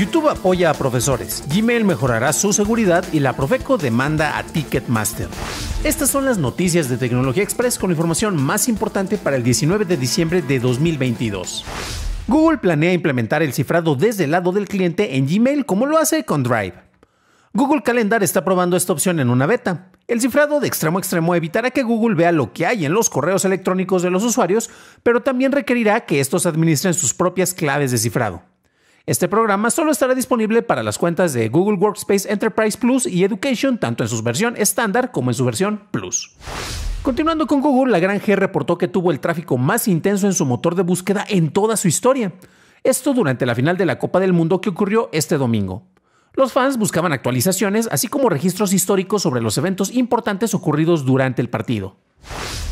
YouTube apoya a profesores, Gmail mejorará su seguridad y la Profeco demanda a Ticketmaster. Estas son las noticias de Tecnología Express con información más importante para el 19 de diciembre de 2022. Google planea implementar el cifrado desde el lado del cliente en Gmail como lo hace con Drive. Google Calendar está probando esta opción en una beta. El cifrado de extremo a extremo evitará que Google vea lo que hay en los correos electrónicos de los usuarios, pero también requerirá que estos administren sus propias claves de cifrado. Este programa solo estará disponible para las cuentas de Google Workspace Enterprise Plus y Education, tanto en su versión estándar como en su versión Plus. Continuando con Google, la Gran G reportó que tuvo el tráfico más intenso en su motor de búsqueda en toda su historia. Esto durante la final de la Copa del Mundo que ocurrió este domingo. Los fans buscaban actualizaciones, así como registros históricos sobre los eventos importantes ocurridos durante el partido.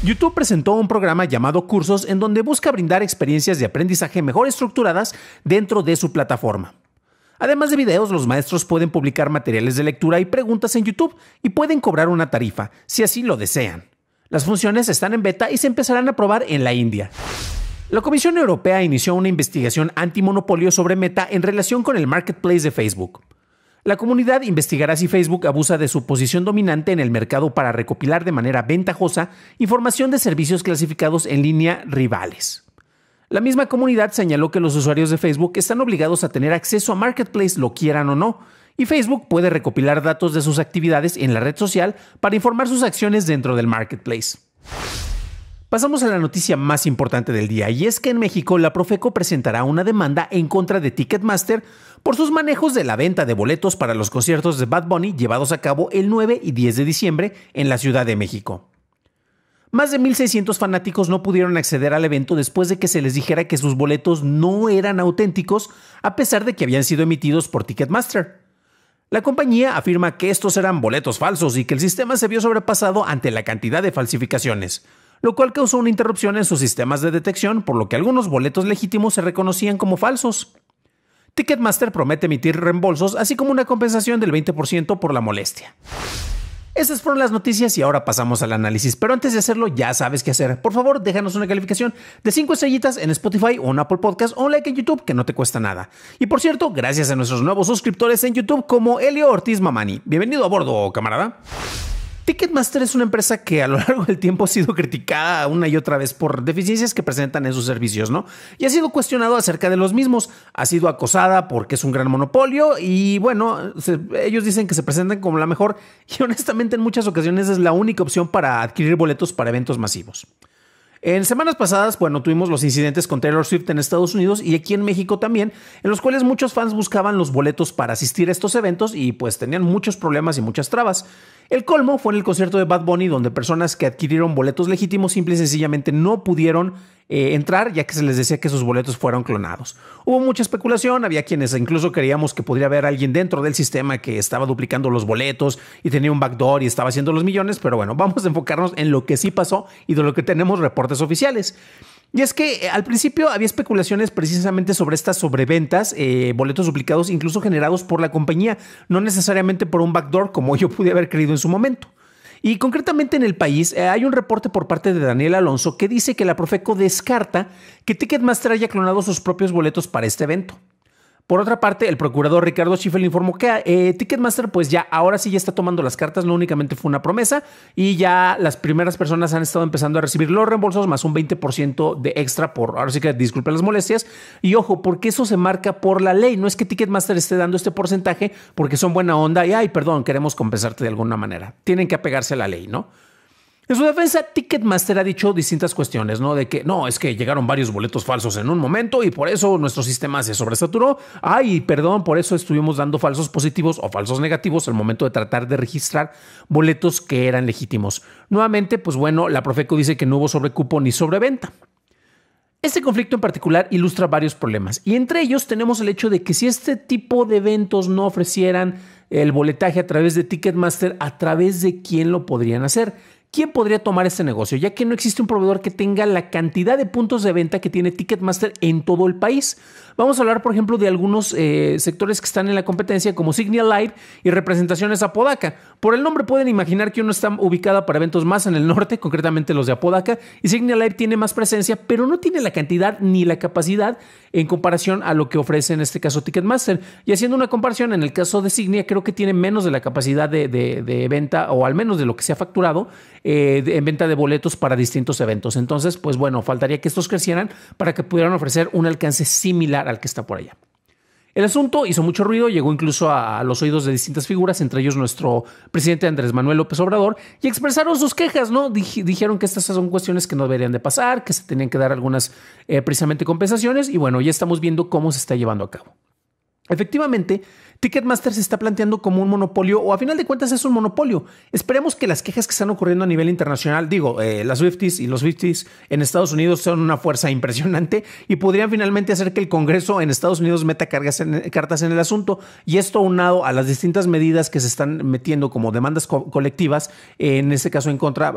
YouTube presentó un programa llamado Cursos en donde busca brindar experiencias de aprendizaje mejor estructuradas dentro de su plataforma. Además de videos, los maestros pueden publicar materiales de lectura y preguntas en YouTube y pueden cobrar una tarifa, si así lo desean. Las funciones están en beta y se empezarán a probar en la India. La Comisión Europea inició una investigación antimonopolio sobre Meta en relación con el marketplace de Facebook. La comunidad investigará si Facebook abusa de su posición dominante en el mercado para recopilar de manera ventajosa información de servicios clasificados en línea rivales. La misma comunidad señaló que los usuarios de Facebook están obligados a tener acceso a Marketplace lo quieran o no, y Facebook puede recopilar datos de sus actividades en la red social para informar sus acciones dentro del Marketplace. Pasamos a la noticia más importante del día y es que en México la Profeco presentará una demanda en contra de Ticketmaster por sus manejos de la venta de boletos para los conciertos de Bad Bunny llevados a cabo el 9 y 10 de diciembre en la Ciudad de México. Más de 1.600 fanáticos no pudieron acceder al evento después de que se les dijera que sus boletos no eran auténticos a pesar de que habían sido emitidos por Ticketmaster. La compañía afirma que estos eran boletos falsos y que el sistema se vio sobrepasado ante la cantidad de falsificaciones, lo cual causó una interrupción en sus sistemas de detección por lo que algunos boletos legítimos se reconocían como falsos. Ticketmaster promete emitir reembolsos, así como una compensación del 20% por la molestia. Esas fueron las noticias y ahora pasamos al análisis. Pero antes de hacerlo, ya sabes qué hacer. Por favor, déjanos una calificación de 5 estrellitas en Spotify o en Apple Podcast o un like en YouTube que no te cuesta nada. Y por cierto, gracias a nuestros nuevos suscriptores en YouTube como Elio Ortiz Mamani. Bienvenido a bordo, camarada. Ticketmaster es una empresa que a lo largo del tiempo ha sido criticada una y otra vez por deficiencias que presentan en sus servicios, ¿no? Y ha sido cuestionado acerca de los mismos, ha sido acosada porque es un gran monopolio y bueno, ellos dicen que se presentan como la mejor y honestamente en muchas ocasiones es la única opción para adquirir boletos para eventos masivos. En semanas pasadas, bueno, tuvimos los incidentes con Taylor Swift en Estados Unidos y aquí en México también, en los cuales muchos fans buscaban los boletos para asistir a estos eventos y pues tenían muchos problemas y muchas trabas. El colmo fue en el concierto de Bad Bunny, donde personas que adquirieron boletos legítimos simple y sencillamente no pudieron eh, entrar, ya que se les decía que sus boletos fueron clonados. Hubo mucha especulación, había quienes incluso creíamos que podría haber alguien dentro del sistema que estaba duplicando los boletos y tenía un backdoor y estaba haciendo los millones, pero bueno, vamos a enfocarnos en lo que sí pasó y de lo que tenemos reportado oficiales. Y es que eh, al principio había especulaciones precisamente sobre estas sobreventas, eh, boletos duplicados incluso generados por la compañía, no necesariamente por un backdoor como yo pude haber creído en su momento. Y concretamente en el país eh, hay un reporte por parte de Daniel Alonso que dice que la Profeco descarta que Ticketmaster haya clonado sus propios boletos para este evento. Por otra parte, el procurador Ricardo Schiffel informó que eh, Ticketmaster pues ya ahora sí ya está tomando las cartas, no únicamente fue una promesa y ya las primeras personas han estado empezando a recibir los reembolsos más un 20% de extra por, ahora sí que disculpen las molestias y ojo, porque eso se marca por la ley, no es que Ticketmaster esté dando este porcentaje porque son buena onda y ay, perdón, queremos compensarte de alguna manera, tienen que apegarse a la ley, ¿no? En su defensa, Ticketmaster ha dicho distintas cuestiones, ¿no? De que no, es que llegaron varios boletos falsos en un momento y por eso nuestro sistema se sobresaturó. Ay, perdón, por eso estuvimos dando falsos positivos o falsos negativos al momento de tratar de registrar boletos que eran legítimos. Nuevamente, pues bueno, la Profeco dice que no hubo sobrecupo ni sobreventa. Este conflicto en particular ilustra varios problemas y entre ellos tenemos el hecho de que si este tipo de eventos no ofrecieran el boletaje a través de Ticketmaster, ¿a través de quién lo podrían hacer? ¿Quién podría tomar este negocio? Ya que no existe un proveedor que tenga la cantidad de puntos de venta que tiene Ticketmaster en todo el país. Vamos a hablar, por ejemplo, de algunos eh, sectores que están en la competencia, como Signia Live y Representaciones Apodaca. Por el nombre pueden imaginar que uno está ubicado para eventos más en el norte, concretamente los de Apodaca, y Signia Live tiene más presencia, pero no tiene la cantidad ni la capacidad en comparación a lo que ofrece en este caso Ticketmaster. Y haciendo una comparación, en el caso de Signia, creo que tiene menos de la capacidad de venta, o al menos de lo que se ha facturado eh, en venta de boletos para distintos eventos. Entonces, pues bueno, faltaría que estos crecieran para que pudieran ofrecer un alcance similar al que está por allá. El asunto hizo mucho ruido, llegó incluso a los oídos de distintas figuras, entre ellos nuestro presidente Andrés Manuel López Obrador, y expresaron sus quejas, ¿no? dijeron que estas son cuestiones que no deberían de pasar, que se tenían que dar algunas eh, precisamente compensaciones, y bueno, ya estamos viendo cómo se está llevando a cabo. Efectivamente, Ticketmaster se está planteando como un monopolio o a final de cuentas es un monopolio. Esperemos que las quejas que están ocurriendo a nivel internacional, digo, eh, las Swifties y los Swifties en Estados Unidos son una fuerza impresionante y podrían finalmente hacer que el Congreso en Estados Unidos meta cargas en, cartas en el asunto y esto unado a las distintas medidas que se están metiendo como demandas colectivas, en este caso en contra,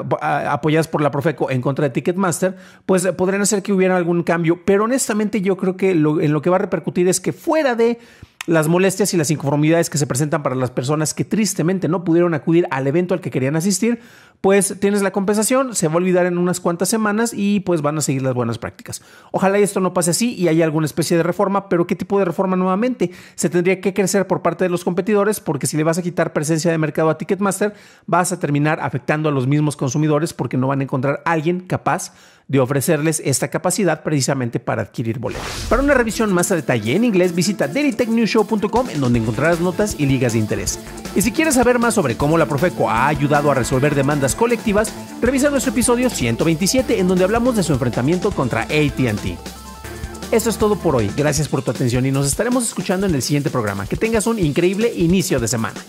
apoyadas por la Profeco en contra de Ticketmaster, pues podrían hacer que hubiera algún cambio. Pero honestamente yo creo que en lo que va a repercutir es que fuera de las molestias y las inconformidades que se presentan para las personas que tristemente no pudieron acudir al evento al que querían asistir pues tienes la compensación, se va a olvidar en unas cuantas semanas y pues van a seguir las buenas prácticas. Ojalá esto no pase así y haya alguna especie de reforma, pero ¿qué tipo de reforma nuevamente? Se tendría que crecer por parte de los competidores porque si le vas a quitar presencia de mercado a Ticketmaster, vas a terminar afectando a los mismos consumidores porque no van a encontrar alguien capaz de ofrecerles esta capacidad precisamente para adquirir boletos. Para una revisión más a detalle en inglés, visita dailytechnewshow.com en donde encontrarás notas y ligas de interés. Y si quieres saber más sobre cómo la Profeco ha ayudado a resolver demandas colectivas, revisa nuestro episodio 127 en donde hablamos de su enfrentamiento contra ATT. Eso es todo por hoy, gracias por tu atención y nos estaremos escuchando en el siguiente programa. Que tengas un increíble inicio de semana.